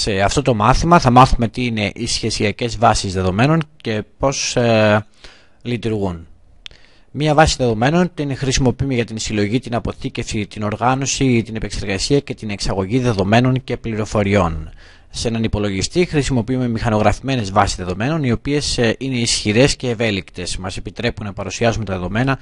Σε αυτό το μάθημα θα μάθουμε τι είναι οι σχεσιακές βάσεις δεδομένων και πώς ε, λειτουργούν. Μία βάση δεδομένων την χρησιμοποιούμε για την συλλογή, την αποθήκευση, την οργάνωση, την επεξεργασία και την εξαγωγή δεδομένων και πληροφοριών. Σε έναν υπολογιστή χρησιμοποιούμε μηχανογραφημένες βάσεις δεδομένων, οι οποίες ε, είναι ισχυρές και ευέλικτες. Μας επιτρέπουν να παρουσιάζουμε τα δεδομένα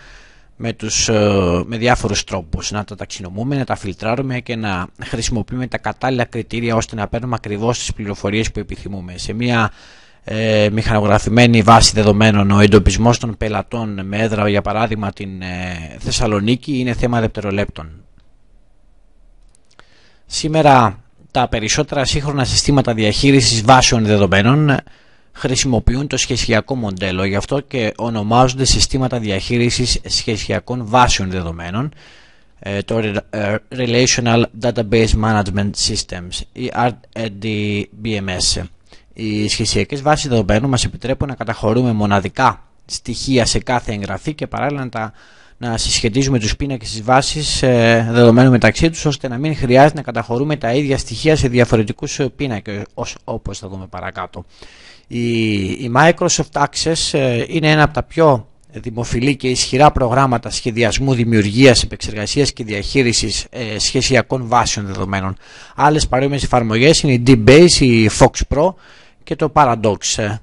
με, τους, ε, με διάφορους τρόπους να τα ταξινομούμε, να τα φιλτράρουμε και να χρησιμοποιούμε τα κατάλληλα κριτήρια ώστε να παίρνουμε ακριβώς τις πληροφορίες που επιθυμούμε. Σε μια ε, μηχανογραφημένη βάση δεδομένων ο εντοπισμός των πελατών με έδρα για παράδειγμα την ε, Θεσσαλονίκη είναι θέμα δευτερολέπτων. Σήμερα τα περισσότερα σύγχρονα συστήματα διαχείρισης βάσεων δεδομένων χρησιμοποιούν το σχεσιακό μοντέλο, γι' αυτό και ονομάζονται συστήματα διαχείρισης σχεσιακών βάσεων δεδομένων, ε, το ε, Relational Database Management Systems ή RDBMS. Οι σχεσιακές βάσεις δεδομένων μας επιτρέπουν να καταχωρούμε μοναδικά στοιχεία σε κάθε εγγραφή και παράλληλα να, συσχετίζουμε τους πίνακες της βάσης ε, δεδομένων μεταξύ τους ώστε να μην χρειάζεται να καταχωρούμε τα ίδια στοιχεία σε διαφορετικούς πίνακες όπως θα δούμε παρακάτω. Η, η Microsoft Access ε, είναι ένα από τα πιο δημοφιλή και ισχυρά προγράμματα σχεδιασμού, δημιουργίας, επεξεργασίας και διαχείρισης ε, σχεσιακών βάσεων δεδομένων. Άλλες παρόμοιες εφαρμογές είναι η D-Base, η Fox Pro και το Paradox. Ε.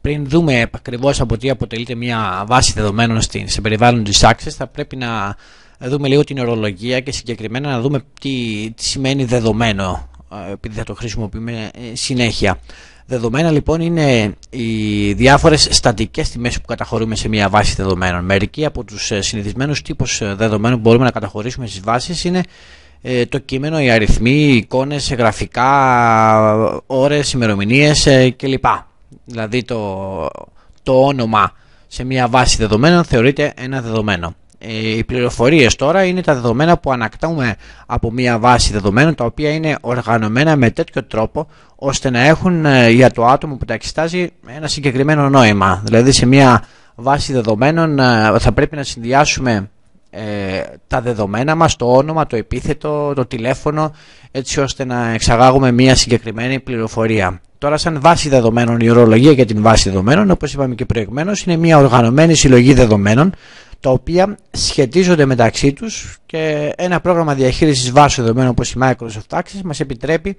Πριν δούμε ακριβώς από τι αποτελείται μια βάση δεδομένων στην, σε περιβάλλον της Access θα πρέπει να δούμε λίγο την ορολογία και συγκεκριμένα να δούμε τι, τι σημαίνει δεδομένο επειδή θα το χρησιμοποιούμε ε, συνέχεια. Δεδομένα λοιπόν είναι οι διάφορες στατικές τιμές που καταχωρούμε σε μια βάση δεδομένων. Μερικοί από τους ε, συνηθισμένους τύπους ε, δεδομένων που μπορούμε να καταχωρήσουμε στις βάσεις είναι το κείμενο, οι αριθμοί, οι εικόνες, γραφικά, ώρες, ημερομηνίες κλπ. Δηλαδή το, το όνομα σε μια βάση δεδομένων θεωρείται ένα δεδομένο. Ε, οι πληροφορίες τώρα είναι τα δεδομένα που ανακτάουμε από μια βάση δεδομένων τα οποία είναι οργανωμένα με τέτοιο τρόπο ώστε να έχουν ε, για το άτομο που τα εξετάζει ένα συγκεκριμένο νόημα. Δηλαδή σε μια βάση δεδομένων ε, θα πρέπει να συνδυάσουμε τα δεδομένα μας, το όνομα, το επίθετο, το τηλέφωνο έτσι ώστε να εξαγάγουμε μια συγκεκριμένη πληροφορία. Τώρα σαν βάση δεδομένων, η ορολογία για την βάση δεδομένων όπως είπαμε και προηγουμένως είναι μια οργανωμένη συλλογή δεδομένων τα οποία σχετίζονται μεταξύ τους και ένα πρόγραμμα διαχείρισης βάσης δεδομένων όπως η Microsoft Access μας επιτρέπει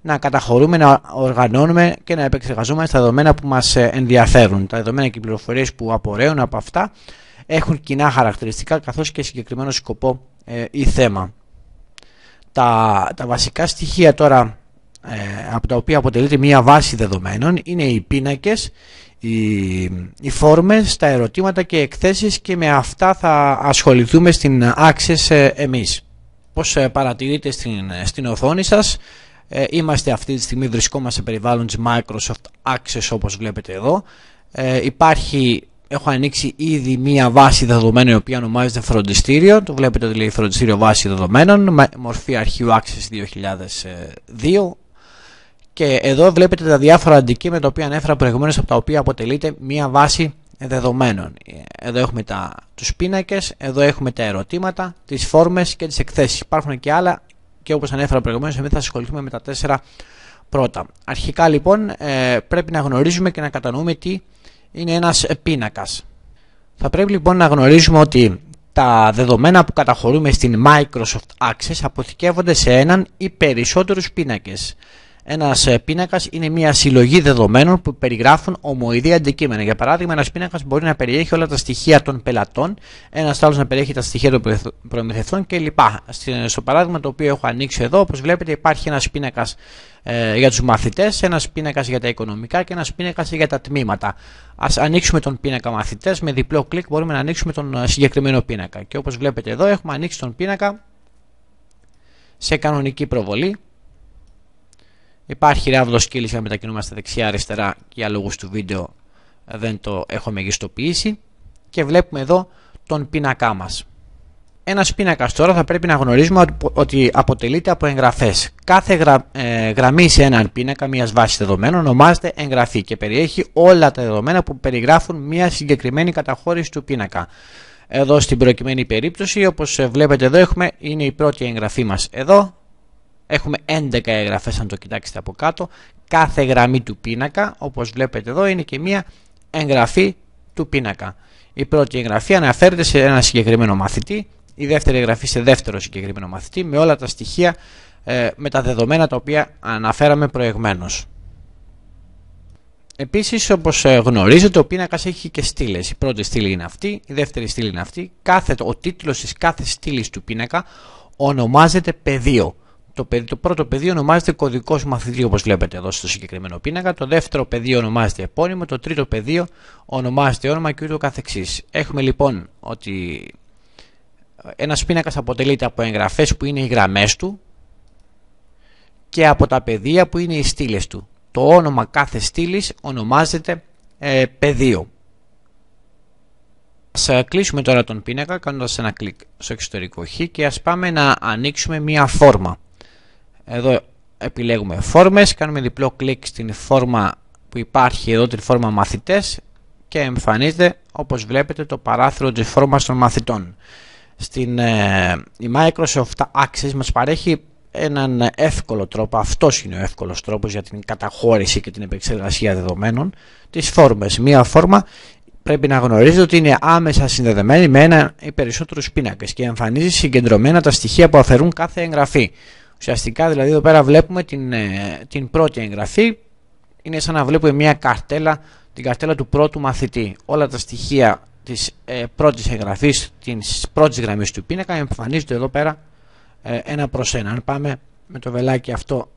να καταχωρούμε, να οργανώνουμε και να επεξεργαζόμαστε τα δεδομένα που μας ε, ενδιαφέρουν. Τα δεδομένα και οι πληροφορίες που απορρέουν από αυτά έχουν κοινά χαρακτηριστικά καθώς και συγκεκριμένο σκοπό ε, ή θέμα. Τα, τα βασικά στοιχεία τώρα ε, από τα οποία αποτελείται μια βάση δεδομένων είναι οι πίνακες, οι, οι φόρμες, τα ερωτήματα και εκθέσεις και με αυτά θα ασχοληθούμε στην Access ε, εμείς. Πώς ε, παρατηρείτε στην, ε, στην οθόνη σας, ε, είμαστε αυτή τη στιγμή, βρισκόμαστε σε περιβάλλον της Microsoft Access όπως βλέπετε εδώ. υπάρχει, έχω ανοίξει ήδη μία βάση δεδομένων η οποία ονομάζεται φροντιστήριο. Το βλέπετε ότι δηλαδή, λέει φροντιστήριο βάση δεδομένων, μορφή αρχείου Access 2002. Και εδώ βλέπετε τα διάφορα αντικείμενα τα οποία ανέφερα προηγουμένως από τα οποία αποτελείται μία βάση δεδομένων. Εδώ έχουμε τα, τους πίνακες, εδώ έχουμε τα ερωτήματα, τις φόρμες και τις εκθέσεις. Υπάρχουν και άλλα και όπως ανέφερα προηγουμένως εμείς θα ασχοληθούμε με τα τέσσερα πρώτα. Αρχικά λοιπόν ε, πρέπει να γνωρίζουμε και να κατανοούμε τι είναι ένας πίνακας. Θα πρέπει λοιπόν να γνωρίζουμε ότι τα δεδομένα που καταχωρούμε στην Microsoft Access αποθηκεύονται σε έναν ή περισσότερους πίνακες. Ένας ε, πίνακας είναι μια συλλογή δεδομένων που περιγράφουν ομοειδή αντικείμενα. Για παράδειγμα, ένας πίνακας μπορεί να περιέχει όλα τα στοιχεία των πελατών, ένας άλλος να περιέχει τα στοιχεία των προμηθευτών κλπ. Στο παράδειγμα το οποίο έχω ανοίξει εδώ, όπως βλέπετε, υπάρχει ένας πίνακας ε, για τους μαθητές, ένας πίνακας για τα οικονομικά και ένας πίνακας για τα τμήματα. Ας ανοίξουμε τον πίνακα μαθητές, με διπλό κλικ μπορούμε να ανοίξουμε τον ε, συγκεκριμένο πίνακα. Και όπως βλέπετε εδώ, έχουμε ανοίξει τον πίνακα σε κανονική προβολή Υπάρχει ράβδο για να μετακινούμαστε δεξιά-αριστερά και για λόγους του βίντεο ε, δεν το έχω μεγιστοποιήσει. Και βλέπουμε εδώ τον πίνακά μας. Ένας πίνακας τώρα θα πρέπει να γνωρίζουμε ότι αποτελείται από εγγραφές. Κάθε γρα, ε, γραμμή σε έναν πίνακα μιας βάσης δεδομένων ονομάζεται εγγραφή και περιέχει όλα τα δεδομένα που περιγράφουν μια συγκεκριμένη καταχώρηση του πίνακα. Εδώ στην προκειμένη περίπτωση όπως ε, βλέπετε εδώ έχουμε, είναι η πρώτη εγγραφή μας εδώ Έχουμε 11 εγγραφές αν το κοιτάξετε από κάτω. Κάθε γραμμή του πίνακα, όπως βλέπετε εδώ, είναι και μία εγγραφή του πίνακα. Η πρώτη εγγραφή αναφέρεται σε ένα συγκεκριμένο μαθητή, η δεύτερη εγγραφή σε δεύτερο συγκεκριμένο μαθητή, με όλα τα στοιχεία, ε, με τα δεδομένα τα οποία αναφέραμε προηγμένως. Επίσης, όπως ε, γνωρίζετε, ο πίνακας έχει και στήλες. Η πρώτη στήλη είναι αυτή, η δεύτερη στήλη είναι αυτή. Κάθε, ο τίτλος της κάθε στήλης του πίνακα ονομάζεται πεδίο. Το, το πρώτο πεδίο ονομάζεται κωδικός μαθητή, όπως βλέπετε εδώ στο συγκεκριμένο πίνακα. Το δεύτερο πεδίο ονομάζεται επώνυμο. Το τρίτο πεδίο ονομάζεται όνομα και ούτω καθεξής. Έχουμε λοιπόν ότι ένας πίνακας αποτελείται από εγγραφές που είναι οι γραμμές του και από τα πεδία που είναι οι στήλες του. Το όνομα κάθε στήλης ονομάζεται ε, πεδίο. Ας ε, κλείσουμε τώρα τον πίνακα κάνοντας ένα κλικ στο εξωτερικό χ και ας πάμε να ανοίξουμε μία φόρμα εδώ επιλέγουμε φόρμες, κάνουμε διπλό κλικ στην φόρμα που υπάρχει εδώ, την φόρμα μαθητές και εμφανίζεται όπως βλέπετε το παράθυρο της φόρμας των μαθητών. Στην, ε, η Microsoft Access μας παρέχει έναν εύκολο τρόπο, αυτός είναι ο εύκολος τρόπος για την καταχώρηση και την επεξεργασία δεδομένων, τις φόρμες. Μία φόρμα πρέπει να γνωρίζετε ότι είναι άμεσα συνδεδεμένη με ένα ή περισσότερους πίνακες και εμφανίζει συγκεντρωμένα τα στοιχεία που αφαιρούν κάθε εγγραφή. Ουσιαστικά δηλαδή εδώ πέρα βλέπουμε την, ε, την πρώτη εγγραφή. Είναι σαν να βλέπουμε μια καρτέλα, την καρτέλα του πρώτου μαθητή. Όλα τα στοιχεία της ε, πρώτης εγγραφής, της πρώτης γραμμής του πίνακα εμφανίζονται εδώ πέρα ε, ένα προς ένα. Αν πάμε με το βελάκι αυτό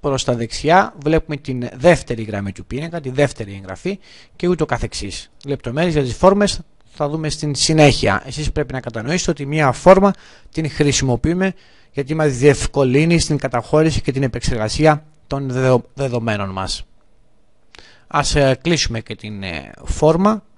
προς τα δεξιά βλέπουμε την δεύτερη γραμμή του πίνακα, τη δεύτερη εγγραφή και ούτω καθεξής. Λεπτομέρειες για τις φόρμες θα δούμε στην συνέχεια. Εσείς πρέπει να κατανοήσετε ότι μια φόρμα την χρησιμοποιούμε γιατί μας διευκολύνει στην καταχώρηση και την επεξεργασία των δεδομένων μας. Ας ε, κλείσουμε και την ε, φόρμα